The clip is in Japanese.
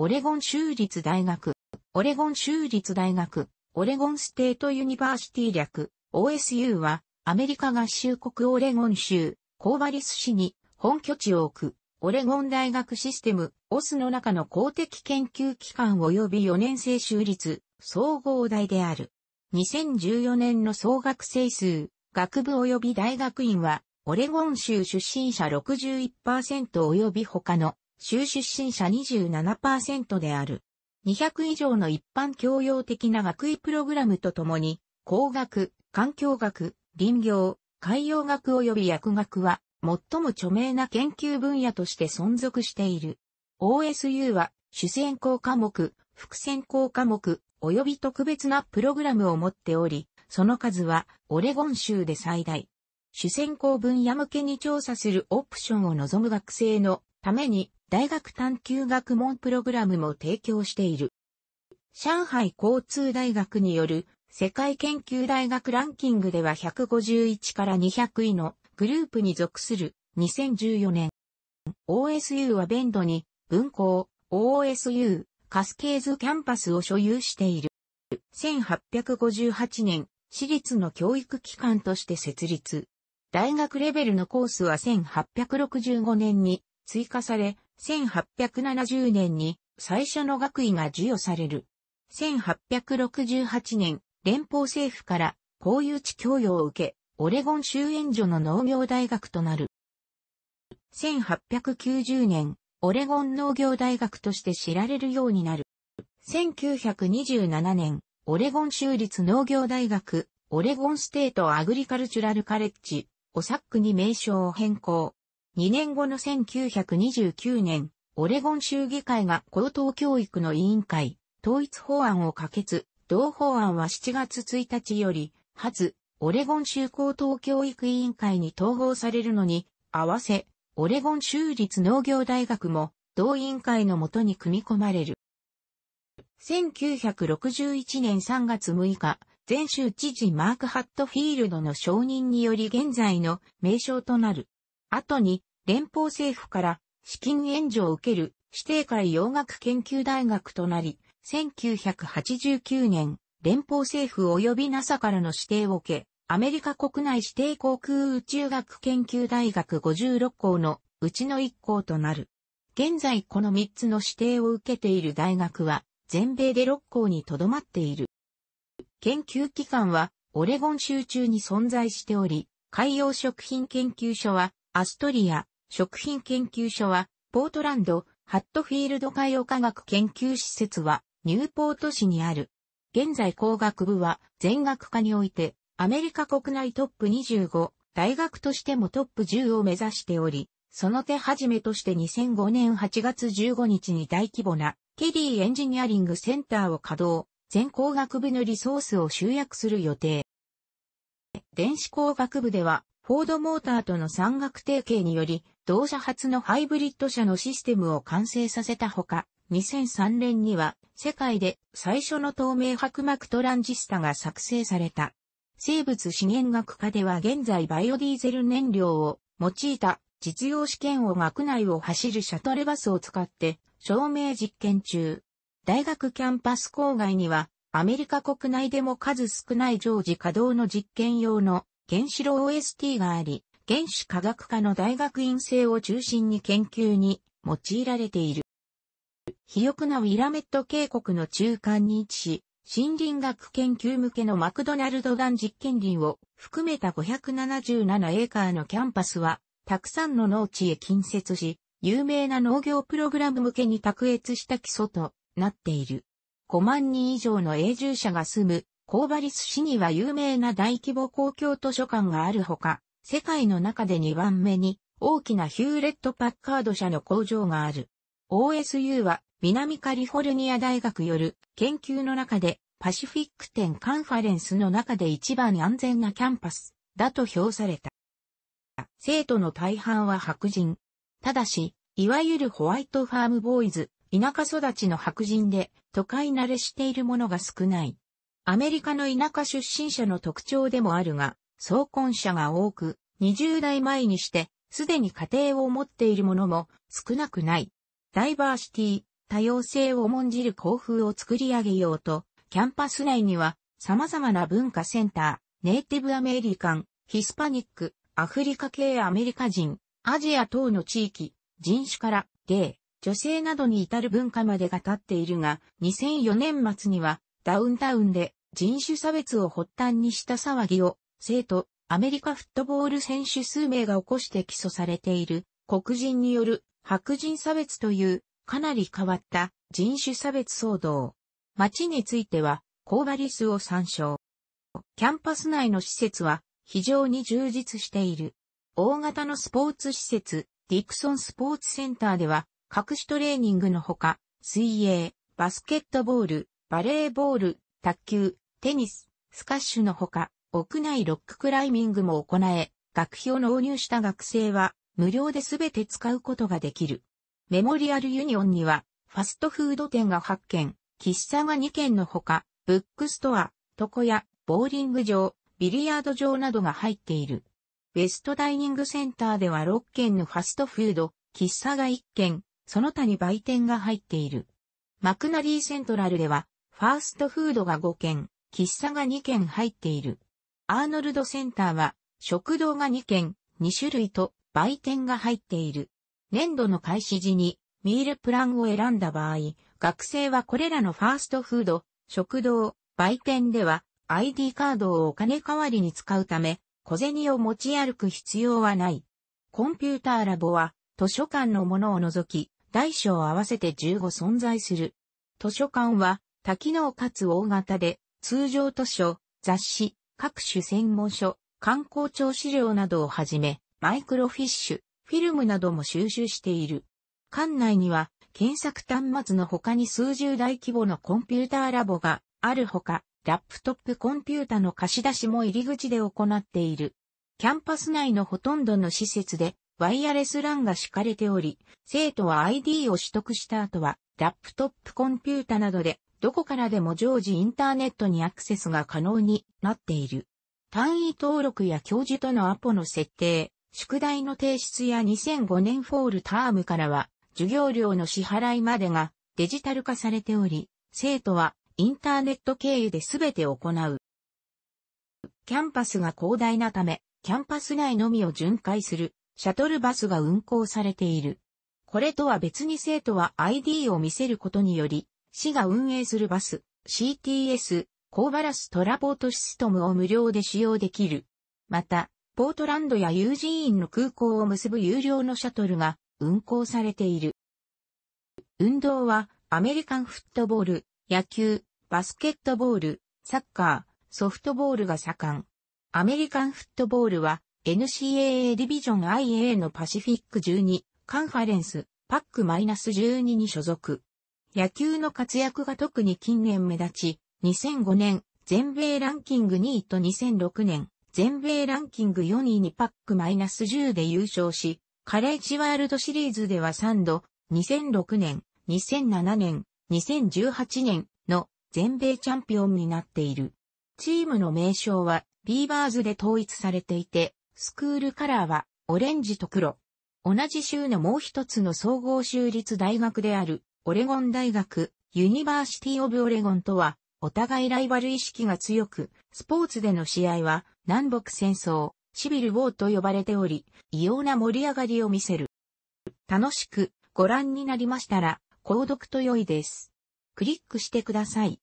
オレゴン州立大学、オレゴン州立大学、オレゴンステートユニバーシティ略、OSU は、アメリカ合衆国オレゴン州、コーバリス市に本拠地を置く、オレゴン大学システム、オスの中の公的研究機関及び4年生州立、総合大である。2014年の総学生数、学部及び大学院は、オレゴン州出身者61%及び他の州出身者27%である。200以上の一般教養的な学位プログラムとともに、工学、環境学、林業、海洋学及び薬学は、最も著名な研究分野として存続している。OSU は、主専攻科目、副専攻科目、及び特別なプログラムを持っており、その数は、オレゴン州で最大。主専攻分野向けに調査するオプションを望む学生のために、大学探究学問プログラムも提供している。上海交通大学による世界研究大学ランキングでは151から200位のグループに属する2014年。OSU はベンドに文校 OSU カスケーズキャンパスを所有している。1858年、私立の教育機関として設立。大学レベルのコースは1865年に追加され、1870年に最初の学位が授与される。1868年、連邦政府から公有地供与を受け、オレゴン州援助の農業大学となる。1890年、オレゴン農業大学として知られるようになる。1927年、オレゴン州立農業大学、オレゴンステートアグリカルチュラルカレッジ、オサックに名称を変更。2年後の1929年、オレゴン州議会が高等教育の委員会、統一法案を可決、同法案は7月1日より、初、オレゴン州高等教育委員会に統合されるのに、合わせ、オレゴン州立農業大学も、同委員会のもとに組み込まれる。1961年3月6日、前州知事マーク・ハットフィールドの承認により現在の名称となる。後に、連邦政府から資金援助を受ける指定会洋学研究大学となり、1989年、連邦政府及び NASA からの指定を受け、アメリカ国内指定航空宇宙学研究大学56校のうちの1校となる。現在この3つの指定を受けている大学は、全米で6校に留まっている。研究機関は、オレゴン州中に存在しており、海洋食品研究所は、アストリア、食品研究所は、ポートランド、ハットフィールド海洋科学研究施設は、ニューポート市にある。現在工学部は、全学科において、アメリカ国内トップ25、大学としてもトップ10を目指しており、その手始めとして2005年8月15日に大規模なケリーエンジニアリングセンターを稼働、全工学部のリソースを集約する予定。電子工学部ではフォードモーターとの産学提携により、同社初のハイブリッド車のシステムを完成させたほか、2003年には世界で最初の透明白膜トランジスタが作成された。生物資源学科では現在バイオディーゼル燃料を用いた実用試験を学内を走るシャトルバスを使って証明実験中。大学キャンパス郊外にはアメリカ国内でも数少ない常時稼働の実験用の原子炉 OST があり、原子科学科の大学院生を中心に研究に用いられている。肥沃なウィラメット渓谷の中間に位置し、森林学研究向けのマクドナルドガン実験林を含めた577エーカーのキャンパスは、たくさんの農地へ近接し、有名な農業プログラム向けに卓越した基礎となっている。5万人以上の永住者が住むコーバリス市には有名な大規模公共図書館があるほか、世界の中で2番目に大きなヒューレット・パッカード社の工場がある。OSU は南カリフォルニア大学よる研究の中でパシフィック展カンファレンスの中で一番安全なキャンパスだと評された。生徒の大半は白人。ただし、いわゆるホワイトファームボーイズ、田舎育ちの白人で都会慣れしているものが少ない。アメリカの田舎出身者の特徴でもあるが、総婚者が多く、20代前にして、すでに家庭を持っているものも少なくない。ダイバーシティ、多様性を重んじる校風を作り上げようと、キャンパス内には様々な文化センター、ネイティブアメリカン、ヒスパニック、アフリカ系アメリカ人、アジア等の地域、人種から、ゲイ、女性などに至る文化までが立っているが、2004年末にはダウンタウンで人種差別を発端にした騒ぎを、生徒、アメリカフットボール選手数名が起こして起訴されている、黒人による白人差別という、かなり変わった人種差別騒動。街については、コーバリスを参照。キャンパス内の施設は非常に充実している。大型のスポーツ施設、ディクソンスポーツセンターでは、隠しトレーニングのほか、水泳、バスケットボール、バレーボール、卓球、テニス、スカッシュのほか、屋内ロッククライミングも行え、学費を納入した学生は、無料で全て使うことができる。メモリアルユニオンには、ファストフード店が8軒、喫茶が2軒のほか、ブックストア、床屋、ボーリング場、ビリヤード場などが入っている。ウェストダイニングセンターでは6軒のファストフード、喫茶が1軒、その他に売店が入っている。マクナリーセントラルでは、ファーストフードが5軒、喫茶が2軒入っている。アーノルドセンターは、食堂が2軒、2種類と売店が入っている。年度の開始時にミールプランを選んだ場合、学生はこれらのファーストフード、食堂、売店では ID カードをお金代わりに使うため、小銭を持ち歩く必要はない。コンピューターラボは図書館のものを除き、大小合わせて15存在する。図書館は多機能かつ大型で通常図書、雑誌、各種専門書、観光庁資料などをはじめ、マイクロフィッシュ、フィルムなども収集している。館内には、検索端末の他に数十台規模のコンピューターラボがあるほか、ラップトップコンピュータの貸し出しも入り口で行っている。キャンパス内のほとんどの施設で、ワイヤレス LAN が敷かれており、生徒は ID を取得した後は、ラップトップコンピュータなどでどこからでも常時インターネットにアクセスが可能になっている。単位登録や教授とのアポの設定、宿題の提出や2005年フォールタームからは、授業料の支払いまでがデジタル化されており、生徒はインターネット経由で全て行う。キャンパスが広大なため、キャンパス内のみを巡回するシャトルバスが運行されている。これとは別に生徒は ID を見せることにより、市が運営するバス、CTS、コーバラストラポートシステムを無料で使用できる。また、ポートランドやユージーンの空港を結ぶ有料のシャトルが運行されている。運動はアメリカンフットボール、野球、バスケットボール、サッカー、ソフトボールが盛ん。アメリカンフットボールは NCAA ディビジョン IA のパシフィック12カンファレンスパック -12 に所属。野球の活躍が特に近年目立ち、2005年、全米ランキング2位と2006年、全米ランキング4位にパックマイナス10で優勝し、カレッジワールドシリーズでは3度、2006年、2007年、2018年の全米チャンピオンになっている。チームの名称はビーバーズで統一されていて、スクールカラーはオレンジと黒。同じ州のもう一つの総合州立大学であるオレゴン大学、ユニバーシティオブオレゴンとは、お互いライバル意識が強く、スポーツでの試合は、南北戦争、シビルウォーと呼ばれており、異様な盛り上がりを見せる。楽しくご覧になりましたら、購読と良いです。クリックしてください。